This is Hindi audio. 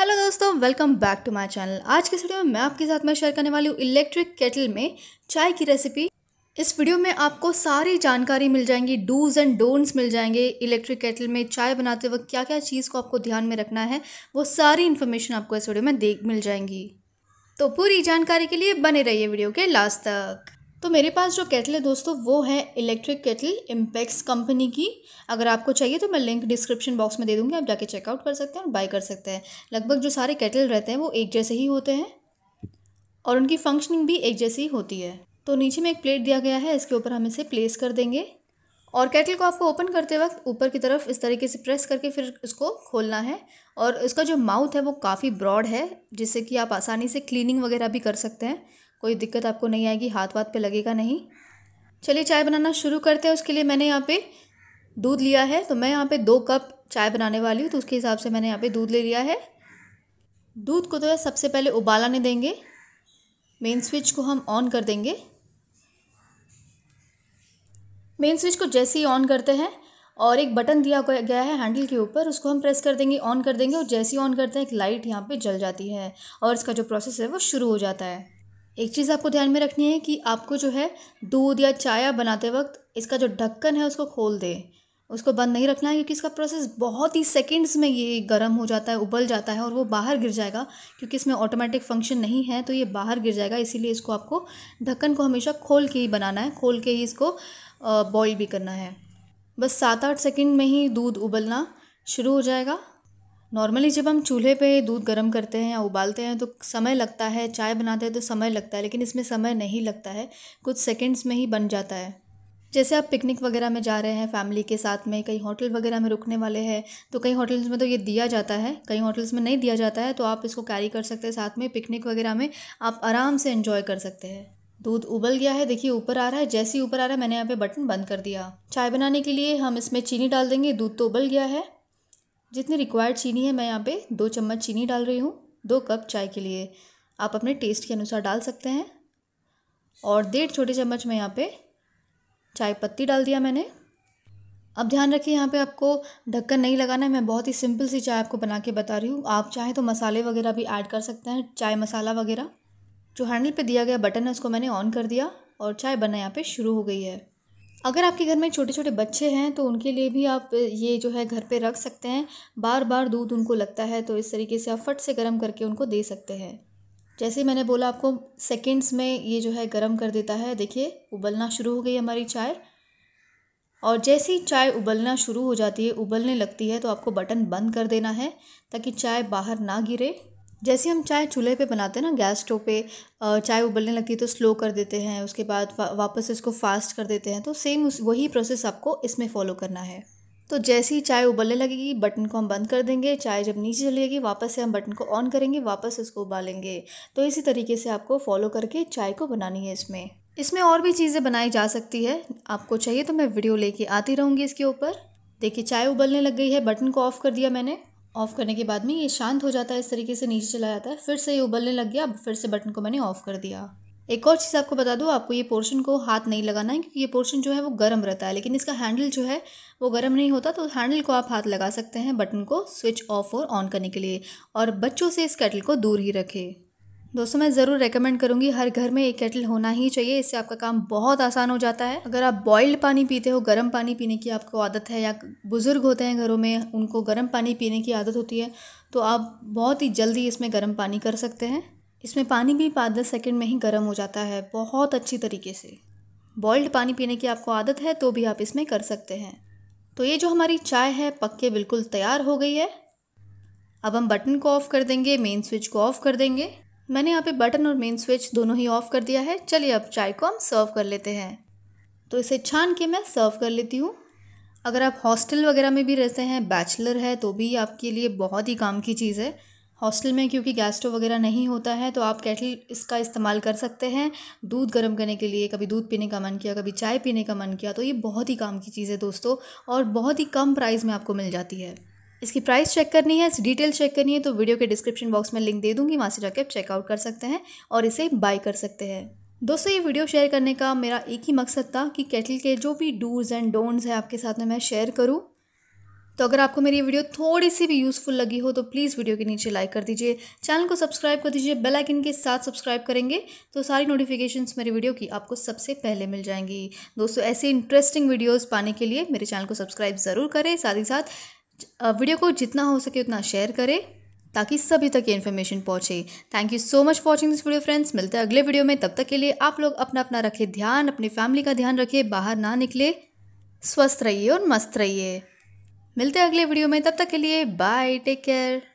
हेलो दोस्तों welcome back to my channel आज के वीडियो में मैं आपके साथ में शेयर करने वाली हूँ इलेक्ट्रिक केटल में चाय की रेसिपी इस वीडियो में आपको सारी जानकारी मिल जाएंगी डूज एंड डोंट्स मिल जाएंगे इलेक्ट्रिक केटल में चाय बनाते वक्त क्या क्या चीज़ को आपको ध्यान में रखना है वो सारी इन्फॉर्मेशन आपको इस वीडियो में देख मिल जाएंगी तो पूरी जानकारी के लिए बने रहिए वीडियो के लास्ट तक तो मेरे पास जो केटल है दोस्तों वो है इलेक्ट्रिक केटल इम्पेक्स कंपनी की अगर आपको चाहिए तो मैं लिंक डिस्क्रिप्शन बॉक्स में दे दूँगी आप जाके चेकआउट कर सकते हैं और बाय कर सकते हैं लगभग जो सारे केटल रहते हैं वो एक जैसे ही होते हैं और उनकी फंक्शनिंग भी एक जैसी होती है तो नीचे में एक प्लेट दिया गया है इसके ऊपर हम इसे प्लेस कर देंगे और केटल को आपको ओपन करते वक्त ऊपर की तरफ इस तरीके से प्रेस करके फिर इसको खोलना है और इसका जो माउथ है वो काफ़ी ब्रॉड है जिससे कि आप आसानी से क्लीनिंग वगैरह भी कर सकते हैं कोई दिक्कत आपको नहीं आएगी हाथ वाथ पे लगेगा नहीं चलिए चाय बनाना शुरू करते हैं उसके लिए मैंने यहाँ पे दूध लिया है तो मैं यहाँ पे दो कप चाय बनाने वाली हूँ तो उसके हिसाब से मैंने यहाँ पे दूध ले लिया है दूध को तो सबसे पहले उबालाने देंगे मेन स्विच को हम ऑन कर देंगे मेन स्विच को जैसे ही ऑन करते हैं और एक बटन दिया गया है हैंडल के ऊपर उसको हम प्रेस कर देंगे ऑन कर देंगे और जैसे ही ऑन करते हैं एक लाइट यहाँ पे जल जाती है और इसका जो प्रोसेस है वो शुरू हो जाता है एक चीज़ आपको ध्यान में रखनी है कि आपको जो है दूध या चाय बनाते वक्त इसका जो ढक्कन है उसको खोल दें उसको बंद नहीं रखना है क्योंकि इसका प्रोसेस बहुत ही सेकंड्स में ये गर्म हो जाता है उबल जाता है और वो बाहर गिर जाएगा क्योंकि इसमें ऑटोमेटिक फंक्शन नहीं है तो ये बाहर गिर जाएगा इसीलिए इसको आपको ढक्कन को हमेशा खोल के ही बनाना है खोल के ही इसको बॉईल भी करना है बस सात आठ सेकेंड में ही दूध उबलना शुरू हो जाएगा नॉर्मली जब हम चूल्हे पे दूध गर्म करते हैं या उबालते हैं तो समय लगता है चाय बनाते हैं तो समय लगता है लेकिन इसमें समय नहीं लगता है कुछ सेकंड्स में ही बन जाता है जैसे आप पिकनिक वगैरह में जा रहे हैं फैमिली के साथ में कई होटल वगैरह में रुकने वाले हैं तो कई होटल्स में तो ये दिया जाता है कई होटल्स में नहीं दिया जाता है तो आप इसको कैरी कर सकते हैं साथ में पिकनिक वगैरह में आप आराम से इन्जॉय कर सकते हैं दूध उबल गया है देखिए ऊपर आ रहा है जैसे ही ऊपर आ रहा है मैंने यहाँ पे बटन बंद कर दिया चाय बनाने के लिए हम इसमें चीनी डाल देंगे दूध तो उबल गया है जितनी रिक्वायर्ड चीनी है मैं यहाँ पे दो चम्मच चीनी डाल रही हूँ दो कप चाय के लिए आप अपने टेस्ट के अनुसार डाल सकते हैं और डेढ़ छोटे चम्मच में यहाँ पे चाय पत्ती डाल दिया मैंने अब ध्यान रखिए यहाँ पे आपको ढक्कन नहीं लगाना है मैं बहुत ही सिंपल सी चाय आपको बना के बता रही हूँ आप चाहें तो मसाले वगैरह भी ऐड कर सकते हैं चाय मसाला वगैरह जो हैंडल पे दिया गया बटन है उसको मैंने ऑन कर दिया और चाय बनना यहाँ पे शुरू हो गई है अगर आपके घर में छोटे छोटे बच्चे हैं तो उनके लिए भी आप ये जो है घर पे रख सकते हैं बार बार दूध उनको लगता है तो इस तरीके से आप फट से गर्म करके उनको दे सकते हैं जैसे मैंने बोला आपको सेकेंड्स में ये जो है गर्म कर देता है देखिए उबलना शुरू हो गई हमारी चाय और जैसे ही चाय उबलना शुरू हो जाती है उबलने लगती है तो आपको बटन बंद कर देना है ताकि चाय बाहर ना गिरे जैसे हम चाय चूल्हे पे बनाते हैं ना गैस स्टोव पे चाय उबलने लगती है तो स्लो कर देते हैं उसके बाद वापस इसको फास्ट कर देते हैं तो सेम उस वही प्रोसेस आपको इसमें फॉलो करना है तो जैसे ही चाय उबलने लगेगी बटन को हम बंद कर देंगे चाय जब नीचे चलेगी जाएगी वापस से हम बटन को ऑन करेंगे वापस इसको उबालेंगे तो इसी तरीके से आपको फॉलो करके चाय को बनानी है इसमें इसमें और भी चीज़ें बनाई जा सकती है आपको चाहिए तो मैं वीडियो लेके आती रहूँगी इसके ऊपर देखिए चाय उबलने लग गई है बटन को ऑफ़ कर दिया मैंने ऑफ़ करने के बाद में ये शांत हो जाता है इस तरीके से नीचे चला जाता है फिर से ये उबलने लग गया अब फिर से बटन को मैंने ऑफ़ कर दिया एक और चीज़ आपको बता दूँ आपको ये पोर्शन को हाथ नहीं लगाना है क्योंकि ये पोर्शन जो है वो गर्म रहता है लेकिन इसका हैंडल जो है वो गर्म नहीं होता तो हैंडल को आप हाथ लगा सकते हैं बटन को स्विच ऑफ और ऑन करने के लिए और बच्चों से इस कैटल को दूर ही रखें दोस्तों मैं ज़रूर रेकमेंड करूँगी हर घर में एक केटल होना ही चाहिए इससे आपका काम बहुत आसान हो जाता है अगर आप बॉइल्ड पानी पीते हो गर्म पानी पीने की आपको आदत है या बुज़ुर्ग होते हैं घरों में उनको गर्म पानी पीने की आदत होती है तो आप बहुत ही जल्दी इसमें गर्म पानी कर सकते हैं इसमें पानी भी पाँच दस सेकेंड में ही गर्म हो जाता है बहुत अच्छी तरीके से बॉइल्ड पानी पीने की आपको आदत है तो भी आप इसमें कर सकते हैं तो ये जो हमारी चाय है पक के बिल्कुल तैयार हो गई है अब हम बटन को ऑफ़ कर देंगे मेन स्विच को ऑफ़ कर देंगे मैंने यहाँ पे बटन और मेन स्विच दोनों ही ऑफ़ कर दिया है चलिए अब चाय को हम सर्व कर लेते हैं तो इसे छान के मैं सर्व कर लेती हूँ अगर आप हॉस्टल वगैरह में भी रहते हैं बैचलर है तो भी आपके लिए बहुत ही काम की चीज़ है हॉस्टल में क्योंकि गैस स्टोव वगैरह नहीं होता है तो आप कैटल इसका इस्तेमाल कर सकते हैं दूध गर्म करने के लिए कभी दूध पीने का मन किया कभी चाय पीने का मन किया तो ये बहुत ही काम की चीज़ है दोस्तों और बहुत ही कम प्राइस में आपको मिल जाती है इसकी प्राइस चेक करनी है इसकी डिटेल चेक करनी है तो वीडियो के डिस्क्रिप्शन बॉक्स में लिंक दे दूंगी वहाँ से जाकर आप चेकआउट कर सकते हैं और इसे बाय कर सकते हैं दोस्तों ये वीडियो शेयर करने का मेरा एक ही मकसद था कि केटल के जो भी डूज एंड डोंट्स हैं आपके साथ में मैं शेयर करूँ तो अगर आपको मेरी वीडियो थोड़ी सी भी यूज़फुल लगी हो तो प्लीज़ वीडियो के नीचे लाइक कर दीजिए चैनल को सब्सक्राइब कर दीजिए बेल आइकन के साथ सब्सक्राइब करेंगे तो सारी नोटिफिकेशंस मेरी वीडियो की आपको सबसे पहले मिल जाएंगी दोस्तों ऐसे इंटरेस्टिंग वीडियोस पाने के लिए मेरे चैनल को सब्सक्राइब ज़रूर करें साथ ही साथ वीडियो को जितना हो सके उतना शेयर करें ताकि सभी तक ये इन्फॉर्मेशन पहुंचे thank you so much watching this video friends मिलते हैं अगले वीडियो में तब तक के लिए आप लोग अपना अपना रखें ध्यान अपनी फैमिली का ध्यान रखिए बाहर ना निकले स्वस्थ रहिए और मस्त रहिए मिलते हैं अगले वीडियो में तब तक के लिए बाय टेक केयर